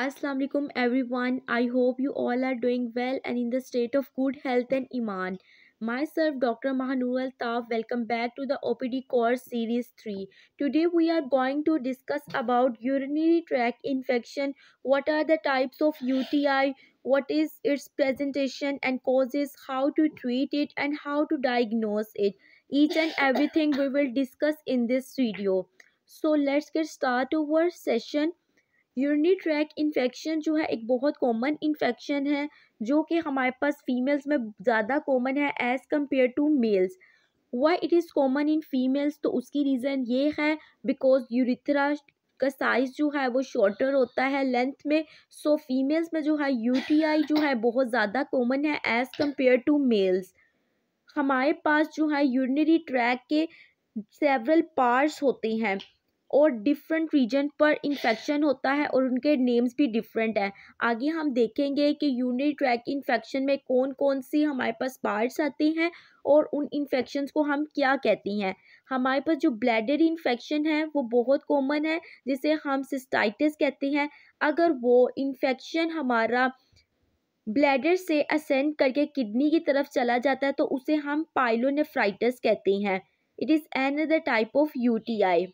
Assalamualaikum everyone i hope you all are doing well and in the state of good health and iman myself dr mahanur al taf welcome back to the opd course series 3 today we are going to discuss about urinary tract infection what are the types of uti what is its presentation and causes how to treat it and how to diagnose it each and everything we will discuss in this video so let's get start our session urinary tract infection जो है एक बहुत common infection है जो कि हमारे पास females में ज़्यादा कॉमन है as compared to males why it is common in females तो उसकी रीज़न ये है बिकॉज यूरिथ्रा का साइज़ जो है वो शॉर्टर होता है लेंथ में सो so, फीमेल्स में जो है आई जो है बहुत ज़्यादा कॉमन है एज़ कम्पेयर टू मेल्स हमारे पास जो है यूरिनरी ट्रैक के सेवरल पार्ट्स होते हैं और डिफरेंट रीजन पर इन्फेक्शन होता है और उनके नेम्स भी डिफरेंट हैं आगे हम देखेंगे कि यूनिट्रैक ट्रैक इन्फेक्शन में कौन कौन सी हमारे पास पार्ट्स आती हैं और उन इन्फेक्शन को हम क्या कहती हैं हमारे पास जो ब्लैडर इन्फेक्शन है वो बहुत कॉमन है जिसे हम सिस्टाइटिस कहते हैं अगर वो इन्फेक्शन हमारा ब्लैडर से असेंड करके किडनी की तरफ चला जाता है तो उसे हम पाइलोनेफ्राइटिस कहते हैं it is an other type of U T I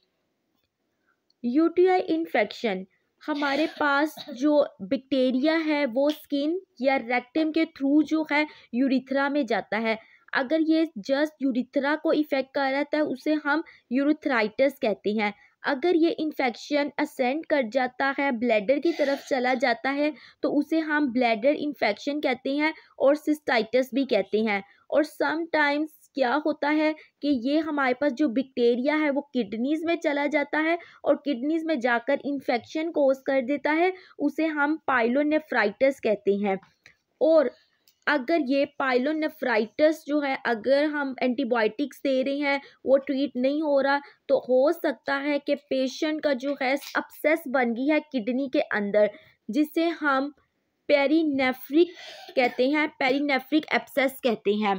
UTI infection हमारे पास जो बैक्टीरिया है वो स्किन या रेक्टम के थ्रू जो है यूरिथ्रा में जाता है अगर ये जस्ट यूरिथ्रा को इफ़ेक्ट कर रहा है तो उसे हम यूरिथ्राइटिस कहते हैं अगर ये इन्फेक्शन असेंड कर जाता है ब्लैडर की तरफ चला जाता है तो उसे हम ब्लैडर इन्फेक्शन कहते हैं और सिस्टाइटिस भी कहते हैं और समटाइम्स क्या होता है कि ये हमारे पास जो बैक्टीरिया है वो किडनीज़ में चला जाता है और किडनीज़ में जाकर इन्फेक्शन कोज कर देता है उसे हम पाइलोनेफ्राइटस कहते हैं और अगर ये पाइलोनेफ्राइटस जो है अगर हम एंटीबायोटिक्स दे रहे हैं वो ट्रीट नहीं हो रहा तो हो सकता है कि पेशेंट का जो है अपसेस बन गई है किडनी के अंदर जिसे हम पेरीनेफ्रिक कहते हैं पेरीनेफ्रिक एप्सेस कहते हैं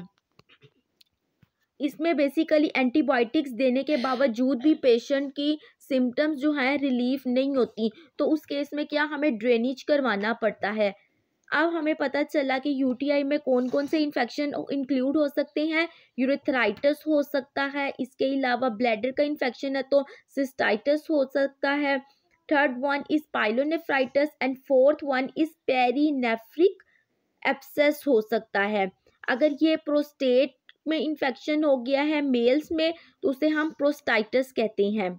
इसमें बेसिकली एंटीबायोटिक्स देने के बावजूद भी पेशेंट की सिम्टम्स जो हैं रिलीफ नहीं होती तो उस केस में क्या हमें ड्रेनेज करवाना पड़ता है अब हमें पता चला कि यूटीआई में कौन कौन से इन्फेक्शन इंक्लूड हो सकते हैं यूरेथराइटस हो सकता है इसके अलावा ब्लैडर का इन्फेक्शन है तो सिस्टाइटस हो सकता है third one is pyelonephritis and fourth one is perinephric abscess हो सकता है अगर ये प्रोस्टेट में इन्फेक्शन हो गया है मेल्स में तो उसे हम प्रोस्टाइटस कहते हैं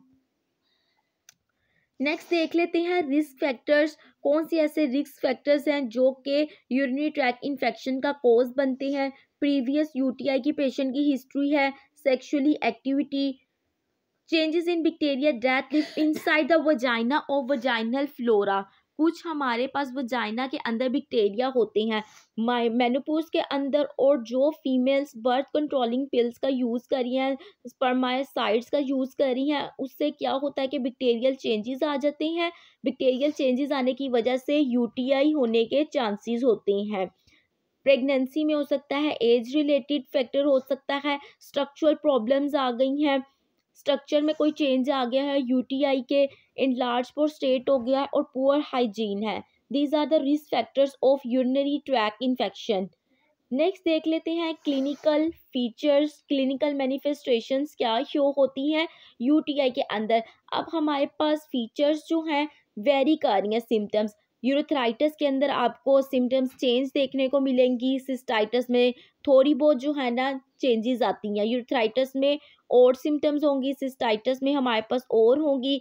नेक्स्ट देख लेते हैं रिस्क फैक्टर्स कौन से ऐसे रिस्क फैक्टर्स हैं जो कि यूरिनरी ट्रैक इन्फेक्शन का कोज बनते हैं प्रीवियस यूटीआई की पेशेंट की हिस्ट्री है sexually activity changes in bacteria that live inside the vagina और वजाइनल फ्लोरा कुछ हमारे पास वजाइना के अंदर बैक्टीरिया होते हैं मेनोपोज के अंदर और जो फीमेल्स बर्थ कंट्रोलिंग पिल्स का यूज़ करी हैं स्पर्माइसाइड्स का यूज़ करी हैं उससे क्या होता है कि बैक्टीरियल चेंजेस आ जाते हैं बैक्टीरियल चेंजेस आने की वजह से यूटीआई होने के चांसेस होते हैं प्रेगनेंसी में हो सकता है एज रिलेटेड फैक्टर हो सकता है स्ट्रक्चरल प्रॉब्लम्स आ गई हैं स्ट्रक्चर में कोई चेंज आ गया है यूटीआई के इन लार्ज पोर स्टेट हो गया है और पुअर हाइजीन है these are the risk factors of urinary tract infection next देख लेते हैं क्लिनिकल फीचर्स क्लिनिकल मैनिफेस्टेशंस क्या शो होती हैं यूटीआई के अंदर अब हमारे पास फीचर्स जो हैं वेरी कर रही हैं सिम्टम्स यूरोथराइटिस के अंदर आपको सिम्टम्स चेंज देखने को मिलेंगी सिस्टाइटिस में थोड़ी बहुत जो है ना चेंजेस आती हैं यूरोथराइटिस में और सिम्टम्स होंगी सिस्टाइटस में हमारे पास और होंगी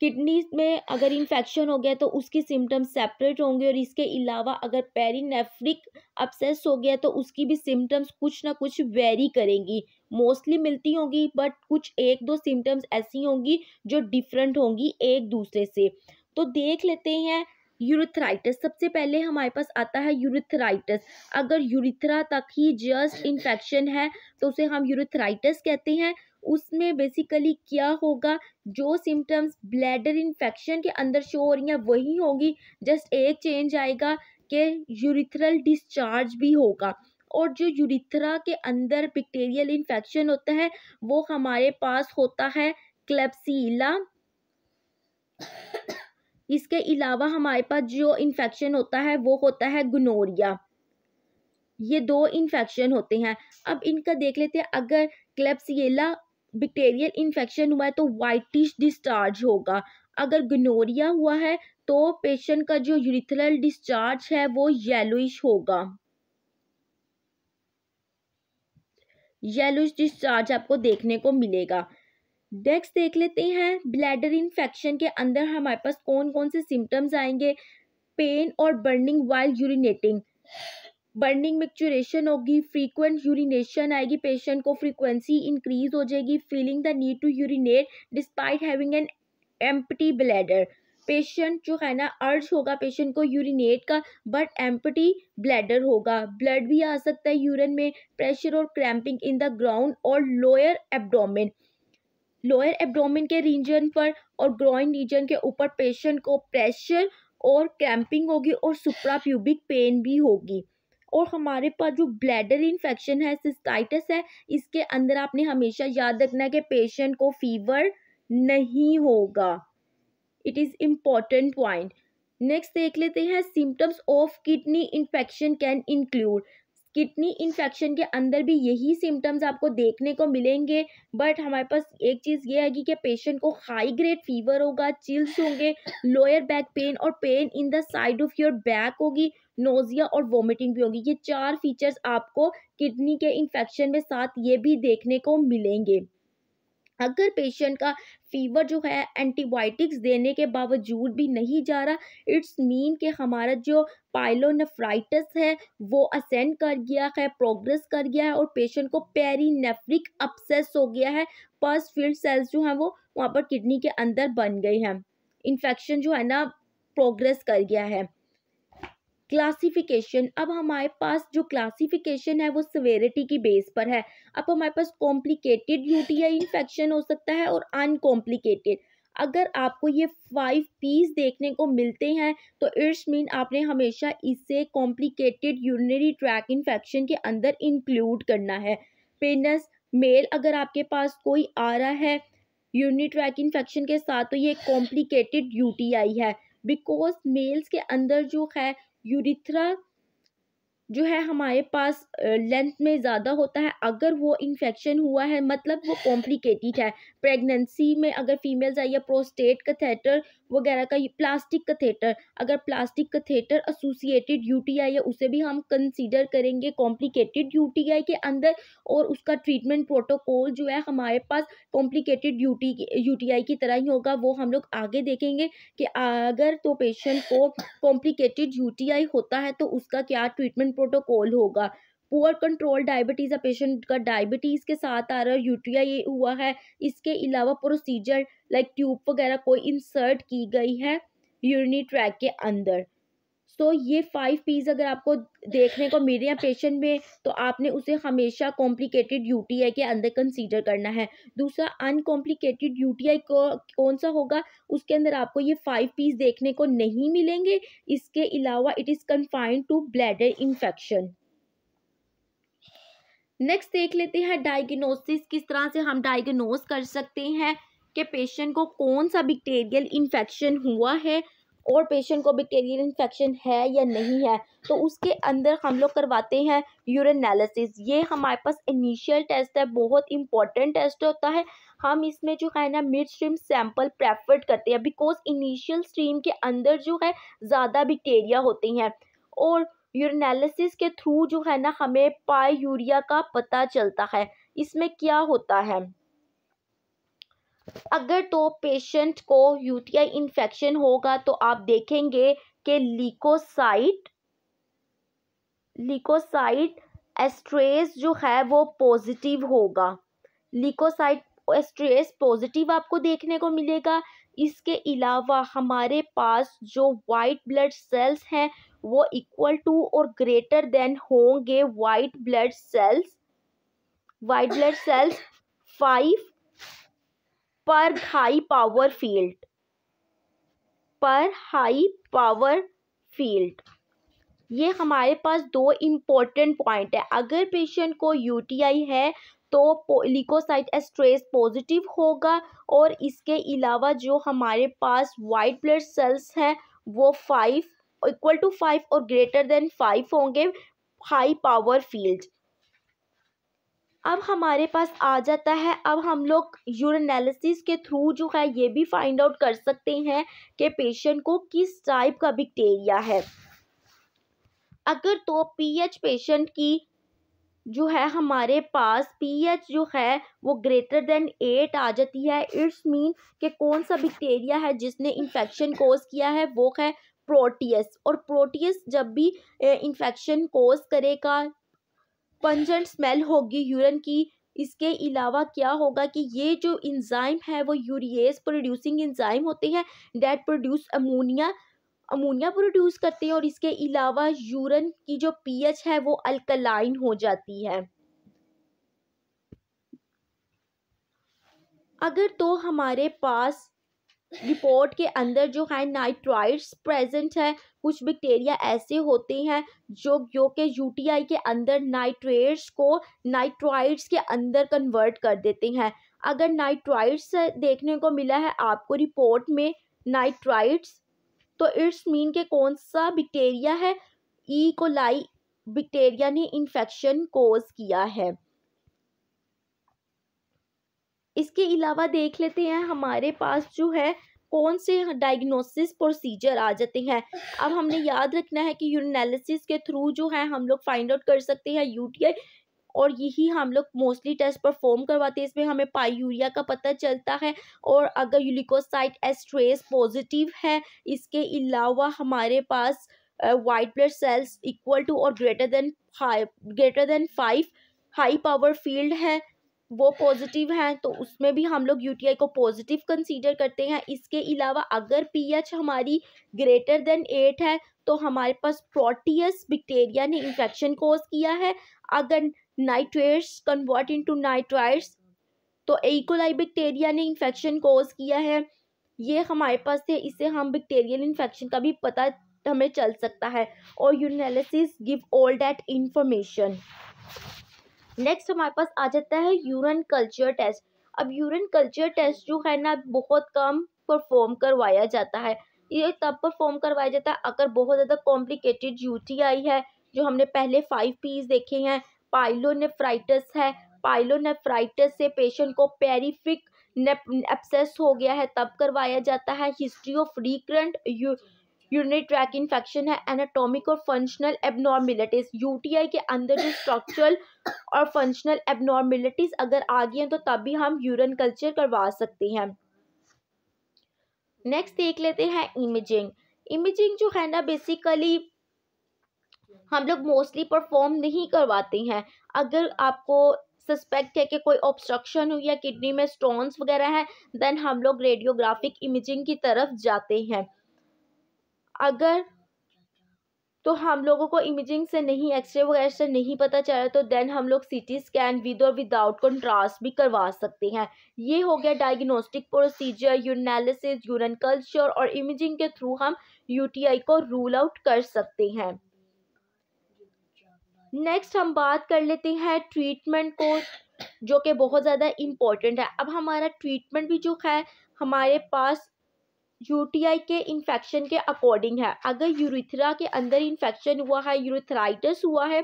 किडनी में अगर इन्फेक्शन हो गया तो उसकी सिम्टम्स सेपरेट होंगे और इसके अलावा अगर पेरीनेफ्रिक अपसेस हो गया तो उसकी भी सिम्टम्स कुछ ना कुछ वेरी करेंगी मोस्टली मिलती होंगी बट कुछ एक दो सिम्टम्स ऐसी होंगी जो डिफरेंट होंगी एक दूसरे से तो देख लेते हैं यूरिथराइटिस सबसे पहले हमारे पास आता है यूरिथराइटिस अगर यूरिथ्रा तक ही जस्ट इन्फेक्शन है तो उसे हम यूरिथराइटिस कहते हैं उसमें बेसिकली क्या होगा जो सिम्टम्स ब्लैडर इन्फेक्शन के अंदर शो हो रही हैं वही होगी जस्ट एक चेंज आएगा कि यूरिथ्रल डिस्चार्ज भी होगा और जो यूरिथ्रा के अंदर बैक्टीरियल इन्फेक्शन होता है वो हमारे पास होता है क्लेप्सीला इसके अलावा हमारे पास जो इन्फेक्शन होता है वो होता है गनोरिया ये दो इन्फेक्शन होते हैं अब इनका देख लेते हैं अगर क्लेप्सियला बैक्टीरियल इन्फेक्शन हुआ है तो वाइटिश डिस्चार्ज होगा अगर गनोरिया हुआ है तो पेशेंट का जो यूरिथरल डिस्चार्ज है वो येलोइश होगा येलोइश डिस्चार्ज आपको देखने को मिलेगा डेक्स देख लेते हैं ब्लैडर इन्फेक्शन के अंदर हमारे पास कौन कौन से सिम्टम्स आएंगे पेन और burning while urinating burning micturition होगी फ्रीक्वेंट यूरिनेशन आएगी पेशेंट को फ्रीक्वेंसी इंक्रीज हो जाएगी feeling the need to urinate despite having an empty bladder patient जो है ना अर्ज होगा पेशेंट को यूरिनेट का बट एम्पटी ब्लैडर होगा ब्लड भी आ सकता है यूरिन में प्रेशर और क्रैम्पिंग इन द ग्राउंड और लोअर एबडोमिन लोअर एबडोमिन के रीजन पर और ग्रोइन रीजन के ऊपर पेशेंट को प्रेशर और क्रैम्पिंग होगी और प्यूबिक पेन भी होगी और हमारे पास जो ब्लैडर इन्फेक्शन है सिस्टाइटिस है इसके अंदर आपने हमेशा याद रखना है कि पेशेंट को फीवर नहीं होगा it is important point next देख लेते हैं symptoms of kidney infection can include kidney infection के अंदर भी यही सिम्टम्स आपको देखने को मिलेंगे बट हमारे पास एक चीज़ ये आएगी कि पेशेंट को हाई ग्रेड फीवर होगा चिल्स होंगे लोअर बैक पेन और pain in the side of your back होगी नोजिया और वॉमिटिंग भी होगी ये चार फीचर्स आपको किडनी के इन्फेक्शन में साथ ये भी देखने को मिलेंगे अगर पेशेंट का फीवर जो है एंटीबायोटिक्स देने के बावजूद भी नहीं जा रहा इट्स मीन कि हमारा जो पाइलोनेफ्राइटिस है वो असेंड कर गया है प्रोग्रेस कर गया है और पेशेंट को पेरीनेफ्रिक अपसेस हो गया है पर्स फील्ड सेल्स जो हैं वो वहाँ पर किडनी के अंदर बन गई हैं इन्फेक्शन जो है ना प्रोग्रेस कर गया है क्लासिफिकेशन अब हमारे पास जो क्लासिफिकेशन है वो सवेरिटी की बेस पर है अब हमारे पास कॉम्प्लिकेटेड यूटीआई इन्फेक्शन हो सकता है और अनकॉम्प्लिकेटेड अगर आपको ये फाइव पीस देखने को मिलते हैं तो इट्स मीन आपने हमेशा इसे कॉम्प्लिकेटेड यूरिनरी ट्रैक इन्फेक्शन के अंदर इंक्लूड करना है पेनस मेल अगर आपके पास कोई आ रहा है यूरिनरी ट्रैक इन्फेक्शन के साथ तो ये कॉम्प्लिकेटेड यूटीआई है बिकॉज मेल्स के अंदर जो है urethral जो है हमारे पास लेंथ में ज़्यादा होता है अगर वो इन्फेक्शन हुआ है मतलब वो कॉम्प्लिकेटेड है प्रेगनेंसी में अगर फीमेल्स है या प्रोस्टेट कथेटर वगैरह का प्लास्टिक कथेटर अगर प्लास्टिक कथेटर एसोसिएटेड यूटीआई है उसे भी हम कंसीडर करेंगे कॉम्प्लिकेटेड यूटीआई के अंदर और उसका ट्रीटमेंट प्रोटोकॉल जो है हमारे पास कॉम्प्लिकेटेड यूटी आई की तरह ही होगा वो हम लोग आगे देखेंगे कि अगर तो पेशेंट को कॉम्प्लिकेटेड आई होता है तो उसका क्या ट्रीटमेंट प्रोटोकॉल होगा पुअर कंट्रोल डायबिटीज़ या पेशेंट का डायबिटीज़ के साथ आ रहा है यूटीआई ये हुआ है इसके अलावा प्रोसीजर लाइक ट्यूब वगैरह कोई इंसर्ट की गई है यूरिनी ट्रैक के अंदर तो ये फाइव पीस अगर आपको देखने को मिले या पेशेंट में तो आपने उसे हमेशा कॉम्प्लिकेटेड यूटीआई के अंदर कंसीडर करना है दूसरा अनकॉम्प्लिकेटेड यूटीआई को कौन सा होगा उसके अंदर आपको ये फाइव पीस देखने को नहीं मिलेंगे इसके अलावा it is confined to bladder infection next देख लेते हैं डायग्नोसिस किस तरह से हम डायग्नोस कर सकते हैं कि पेशेंट को कौन सा बैक्टीरियल इन्फेक्शन हुआ है और पेशेंट को बैक्टीरियल इन्फेक्शन है या नहीं है तो उसके अंदर हम लोग करवाते हैं यूरनालिसिस ये हमारे पास इनिशियल टेस्ट है बहुत इंपॉर्टेंट टेस्ट होता है हम इसमें जो है ना मिड स्ट्रीम सैम्पल प्रेफर्ड करते हैं बिकॉज इनिशियल स्ट्रीम के अंदर जो है ज़्यादा बैक्टीरिया होती हैं और यूरनालिसिस के थ्रू जो है ना हमें पाई यूरिया का पता चलता है इसमें क्या होता है अगर तो पेशेंट को यूटीआई इन्फेक्शन होगा तो आप देखेंगे कि लीकोसाइट लीकोसाइट एस्ट्रेस जो है वो पॉजिटिव होगा लीकोसाइट एस्ट्रेस पॉजिटिव आपको देखने को मिलेगा इसके अलावा हमारे पास जो वाइट ब्लड सेल्स हैं वो इक्वल टू और ग्रेटर देन होंगे white blood cells white blood cells five पर हाई पावर फील्ड पर हाई पावर फील्ड ये हमारे पास दो इम्पोर्टेंट पॉइंट है अगर पेशेंट को यूटीआई है तो लिकोसाइट स्ट्रेस पॉजिटिव होगा और इसके अलावा जो हमारे पास वाइट ब्लड सेल्स हैं वो फाइव इक्वल टू फाइव और ग्रेटर देन फाइव होंगे हाई पावर फील्ड अब हमारे पास आ जाता है अब हम लोग यूरनालिसिस के थ्रू जो है ये भी फाइंड आउट कर सकते हैं कि पेशेंट को किस टाइप का बैक्टीरिया है अगर तो पीएच पेशेंट की जो है हमारे पास पीएच जो है वो ग्रेटर देन एट आ जाती है इट्स मीन कि कौन सा बैक्टीरिया है जिसने इन्फेक्शन कोज किया है वो है प्रोटीस और प्रोटीस जब भी इन्फेक्शन कोज करेगा पंजेंट स्मेल होगी यूरिन की इसके अलावा क्या होगा कि ये जो इंजाइम है वो यूरिएस प्रोड्यूसिंग इंजाइम होते हैं that produce ammonia ammonia produce करते हैं और इसके अलावा यूरन की जो पीएच है वो अल्कलाइन हो जाती है अगर तो हमारे पास रिपोर्ट के अंदर जो है नाइट्राइड्स प्रेजेंट है कुछ बैक्टीरिया ऐसे होते हैं जो जो के यूटीआई के अंदर नाइट्रेट्स को नाइट्राइड्स के अंदर कन्वर्ट कर देते हैं अगर नाइट्राइड्स देखने को मिला है आपको रिपोर्ट में नाइट्राइड्स तो इट्स मीन के कौन सा बैक्टीरिया है ई e. कोलाई बैक्टीरिया ने इन्फेक्शन कोज किया है इसके अलावा देख लेते हैं हमारे पास जो है कौन से डायग्नोसिस प्रोसीजर आ जाते हैं अब हमने याद रखना है कि यूरिनालिसिस के थ्रू जो है हम लोग फाइंड आउट कर सकते हैं यूटीआई और यही हम लोग मोस्टली टेस्ट परफॉर्म करवाते हैं इसमें हमें पाई यूरिया का पता चलता है और अगर यूलिकोसाइट एस्ट्रेस पॉजिटिव है इसके अलावा हमारे पास white blood cells equal to और greater than greater than five high power field है वो पॉजिटिव हैं तो उसमें भी हम लोग यूटीआई को पॉजिटिव कंसीडर करते हैं इसके अलावा अगर पीएच हमारी ग्रेटर देन एट है तो हमारे पास प्रोटियस बैक्टीरिया ने इन्फेक्शन कोज किया है अगर नाइट्रेट्स कन्वर्ट इनटू नाइट्राइट्स तो एकोलाई e. बैक्टीरिया ने इन्फेक्शन कोज किया है ये हमारे पास है इससे हम बैक्टेरियल इन्फेक्शन का भी पता हमें चल सकता है और urinalysis give all that information next हमारे पास आ जाता है यूरन कल्चर टेस्ट अब यूरन कल्चर टेस्ट जो है ना बहुत कम परफॉर्म करवाया जाता है ये तब परफॉर्म करवाया जाता है अगर बहुत ज़्यादा कॉम्प्लिकेटेड यूटीआई है जो हमने पहले फाइव पीज देखे हैं पाइलोनेफ्राइटिस है पाइलोनेफ्राइटिस से पेशेंट को पेरीफिक एब्सेस हो गया है तब करवाया जाता है history of U unit tract infection है एनाटॉमिक और फंक्शनल एबनॉर्मिलिटीज यूटीआई के अंदर जो स्ट्रक्चरल और फंक्शनल एबनॉर्मिलिटीज अगर आ गई हैं तो तभी हम यूरन कल्चर करवा सकते हैं नेक्स्ट देख लेते हैं इमेजिंग इमेजिंग जो है ना बेसिकली हम लोग मोस्टली परफॉर्म नहीं करवाते हैं अगर आपको सस्पेक्ट है कि कोई ऑब्स्ट्रक्शन हुई या किडनी में स्टोन्स वगैरह हैं देन हम लोग रेडियोग्राफिक इमेजिंग की तरफ जाते हैं अगर तो हम लोगों को इमेजिंग से नहीं एक्सरे वगैरह से नहीं पता चल रहा तो देन हम लोग सी टी स्कैन विद और विदाउट कंट्रास्ट भी करवा सकते हैं ये हो गया diagnostic procedure urinalysis urine culture और इमेजिंग के थ्रू हम यूटीआई को रूल आउट कर सकते हैं नेक्स्ट हम बात कर लेते हैं ट्रीटमेंट को जो कि बहुत ज़्यादा इम्पोर्टेंट है अब हमारा ट्रीटमेंट भी जो है हमारे पास यूटीआई के इन्फेक्शन के अकॉर्डिंग है अगर यूरिथ्रा के अंदर इन्फेक्शन हुआ है यूरिथ्राइटिस हुआ है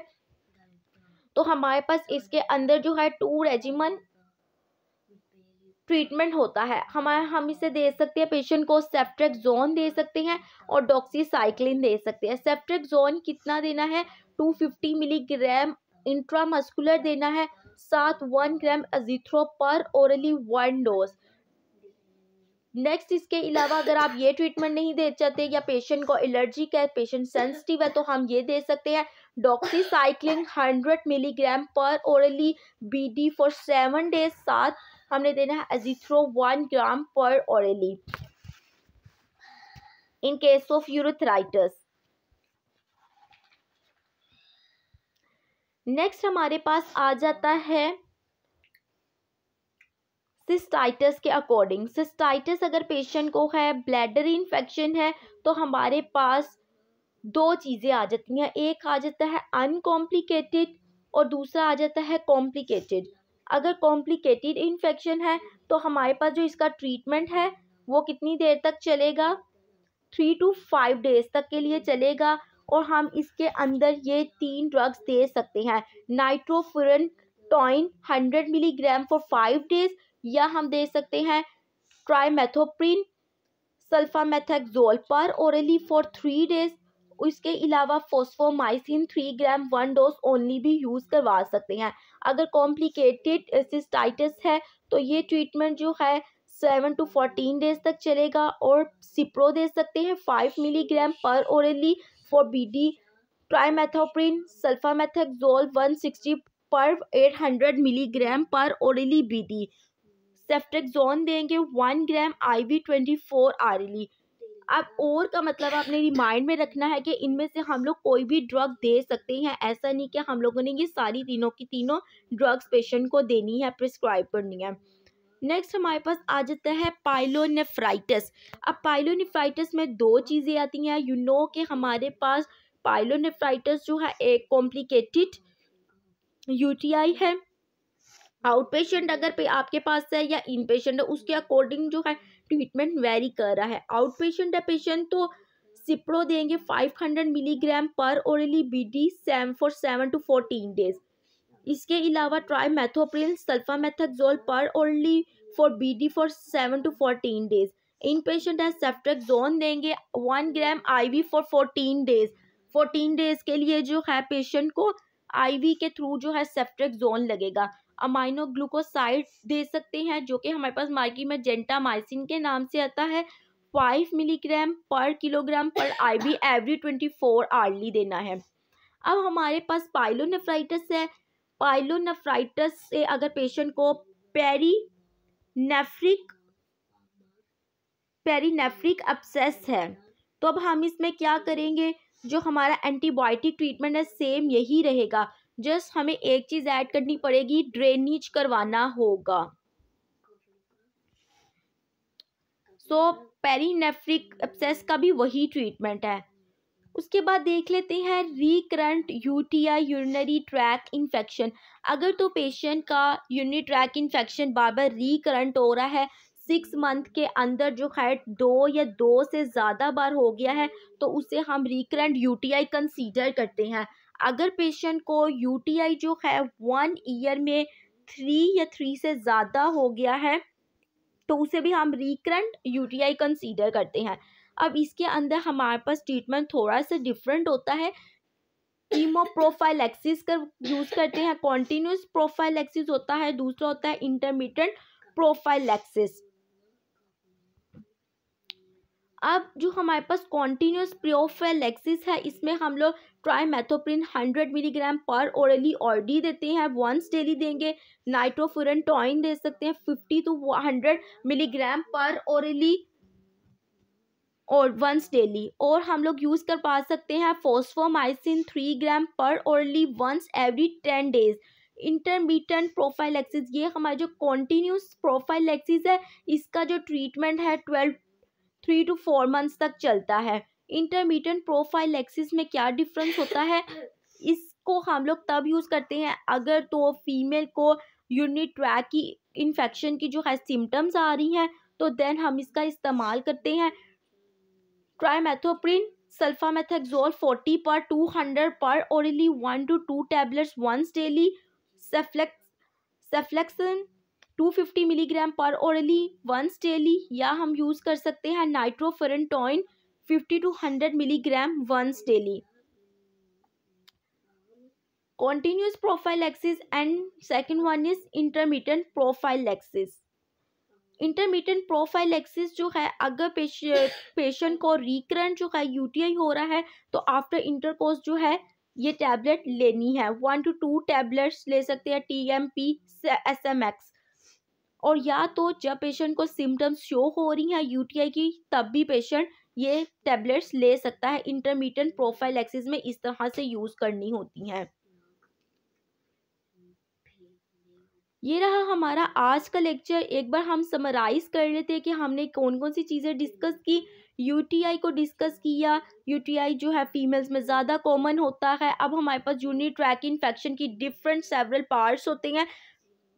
तो हमारे पास इसके अंदर जो है टू रेजिमन ट्रीटमेंट होता है हमारे हम इसे दे सकते हैं पेशेंट को जोन दे सकते हैं और डॉक्सीसाइक्लिन दे सकते हैं जोन कितना देना है टू फिफ्टी मिलीग्राम इंट्रामस्कुलर देना है साथ वन ग्राम अजिथ्रो पर ओरली वन डोज नेक्स्ट इसके अलावा अगर आप ये ट्रीटमेंट नहीं दे चाहते या पेशेंट को एलर्जिक है पेशेंट सेंसिटिव है तो हम ये दे सकते हैं doxycycline hundred milligram per orally BD for seven days साथ हमने देना है azithro one gram per orally in case of urethritis next हमारे पास आ जाता है सिस्टाइटस के अकॉर्डिंग सिस्टाइटस अगर पेशेंट को है ब्लैडर इन्फेक्शन है तो हमारे पास दो चीज़ें आ जाती हैं एक आ जाता है अनकॉम्प्लिकेटेड और दूसरा आ जाता है कॉम्प्लिकेटेड अगर कॉम्प्लिकेटेड इन्फेक्शन है तो हमारे पास जो इसका ट्रीटमेंट है वो कितनी देर तक चलेगा थ्री टू फाइव डेज तक के लिए चलेगा और हम इसके अंदर ये तीन ड्रग्स दे सकते हैं nitrofurantoin hundred milligram for five days या हम दे सकते हैं सल्फा सल्फामेथेक्सोल पर ओरली फॉर थ्री डेज इसके अलावा fosfomycin three gram one dose only भी यूज़ करवा सकते हैं अगर कॉम्प्लिकेटेड सिस्टाइटिस है तो ये ट्रीटमेंट जो है सेवन टू फोर्टीन डेज तक चलेगा और सिप्रो दे सकते हैं five milligram per orally for BD trimethoprim sulfamethoxazole one sixty per eight hundred milligram per orally BD ceftriaxone देंगे one gram I V twenty four hourly अब और का मतलब आपने रिमाइंड में रखना है कि इनमें से हम लोग कोई भी ड्रग दे सकते हैं ऐसा नहीं कि हम लोगों ने ये सारी तीनों की तीनों ड्रग्स पेशेंट को देनी है प्रिस्क्राइब करनी है नेक्स्ट हमारे पास आ जाता है पाइलोनेफ्राइटिस अब पाइलोनेफ्राइटिस में दो चीज़ें आती हैं यू नो कि हमारे पास पाइलोनेफ्राइटिस जो है एक कॉम्प्लिकेटेड यूटीआई है आउट पेशेंट अगर पे आपके पास है या इन पेशेंट है उसके अकॉर्डिंग जो है ट्रीटमेंट वेरी कर रहा है आउट पेशेंट है पेशेंट तो सिप्रो देंगे 500 milligram per orally BD same for seven to fourteen days इसके अलावा ट्राई मैथोप्रिल sulfamethoxazole per orally for BD for seven to fourteen days in patient है जोन देंगे one gram IV for fourteen days fourteen days के लिए जो है पेशेंट को आईवी के थ्रू जो है जोन लगेगा अमाइनो ग्लूकोसाइड्स दे सकते हैं जो कि हमारे पास मार्केट में जेंटा माइसिन के नाम से आता है five milligram per kilogram per IV every twenty four hourly देना है अब हमारे पास पाइलोनेफ्राइटस है पाइलोनेफ्राइटस से अगर पेशेंट को पेरी नेफ्रिक पेरीनेफ्रिक अपसेस है तो अब हम इसमें क्या करेंगे जो हमारा एंटीबायोटिक ट्रीटमेंट है सेम यही रहेगा जस्ट हमें एक चीज़ ऐड करनी पड़ेगी ड्रेनेज करवाना होगा सो पेरीनेफ्रिक एब्सेस का भी वही ट्रीटमेंट है उसके बाद देख लेते हैं recurrent UTI urinary tract infection अगर तो पेशेंट का यूरिनरी ट्रैक इन्फेक्शन बार बार रिकरेंट हो रहा है सिक्स मंथ के अंदर जो खैर दो या दो से ज़्यादा बार हो गया है तो उसे हम रिकरेंट यूटीआई कंसीडर करते हैं अगर पेशेंट को यूटीआई जो है वन ईयर में थ्री या थ्री से ज़्यादा हो गया है तो उसे भी हम रिकरेंट यूटीआई कंसीडर करते हैं अब इसके अंदर हमारे पास ट्रीटमेंट थोड़ा सा डिफरेंट होता है कीमो एक्सिस का यूज़ करते हैं कॉन्टीन्यूस प्रोफाइलेक्सिस होता है दूसरा होता है इंटरमीडियट प्रोफाइलेक्सिस अब जो हमारे पास कॉन्टीन्यूस प्रियोफेलेक्सिस है इसमें हम लोग trimethoprim hundred milligram per orally OD देते हैं वंस डेली देंगे नाइट्रोफुरन टॉइन दे सकते हैं fifty to hundred milligram per orally और वंस डेली और हम लोग यूज़ कर पा सकते हैं फोस्फोमाइसिन three gram per orally once every ten days intermediate prophylaxis ये हमारे जो कॉन्टीन्यूस प्रोफाइल एक्सिस है इसका जो ट्रीटमेंट है twelve three to four months तक चलता है इंटरमीडियंट एक्सिस में क्या डिफरेंस होता है इसको हम लोग तब यूज़ करते हैं अगर तो फीमेल को यूनिट ट्रैक की इन्फेक्शन की जो है सिम्टम्स आ रही हैं तो देन हम इसका इस्तेमाल करते हैं trimethoprim sulfamethoxazole forty per two hundred per orally one to two tablets once daily cephalex cephalexin 250 milligram per orally once daily या हम यूज़ कर सकते हैं nitrofurantoin 50 to 100 milligram once daily continuous prophylaxis and second one is intermediate prophylaxis intermediate prophylaxis जो है अगर patient को recurrent जो है यूटीआई हो रहा है तो आफ्टर इंटरकोर्स जो है ये टैबलेट लेनी है वन टू टू टैबलेट्स ले सकते हैं टीएमपी एसएमएक्स और या तो जब पेशेंट को सिम्टम्स शो हो रही हैं यूटीआई की तब भी पेशेंट ये टेबलेट्स ले सकता है इंटरमीडियंट प्रोफाइल एक्सिस में इस तरह से यूज़ करनी होती हैं ये रहा हमारा आज का लेक्चर एक बार हम समराइज़ कर लेते हैं कि हमने कौन कौन सी चीज़ें डिस्कस की यूटीआई को डिस्कस किया यूटीआई जो है फीमेल्स में ज़्यादा कॉमन होता है अब हमारे पास ट्रैक इन्फेक्शन की डिफरेंट सेवरल पार्ट्स होते हैं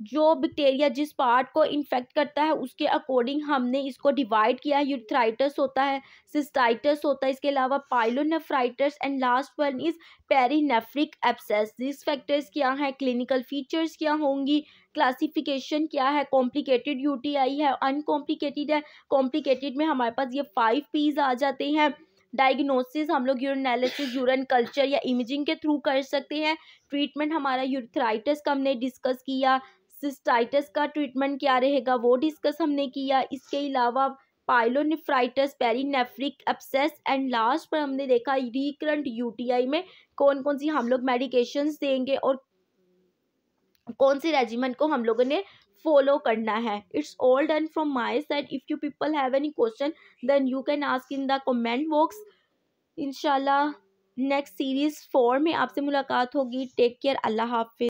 जो बैक्टीरिया जिस पार्ट को इन्फेक्ट करता है उसके अकॉर्डिंग हमने इसको डिवाइड किया है यूथराइटस होता है सिस्टाइटस होता है इसके अलावा pyelonephritis and last one is perinephric abscess risk factors क्या हैं क्लिनिकल फीचर्स क्या होंगी क्लासिफिकेशन क्या है कॉम्प्लिकेटेड यूटीआई है अनकॉम्प्लिकेटेड है कॉम्प्लिकेटेड में हमारे पास ये फाइव पीज आ जाते हैं डायग्नोसिस हम लोग यूरनालिसिस यूरन कल्चर या इमेजिंग के थ्रू कर सकते हैं ट्रीटमेंट हमारा यूथराइटिस का हमने डिस्कस किया सिस्टाइटस का ट्रीटमेंट क्या रहेगा वो डिस्कस हमने किया इसके अलावा pyelonephritis perinephric abscess and last पर हमने देखा रिकरेंट यूटीआई में कौन कौन सी हम लोग मेडिकेशंस देंगे और कौन सी रेजिमेंट को हम लोगों ने फॉलो करना है it's all done from my side if you people have any question then you can ask in the comment box इनशाला नेक्स्ट सीरीज़ फोर में आपसे मुलाकात होगी टेक केयर अल्लाह हाफि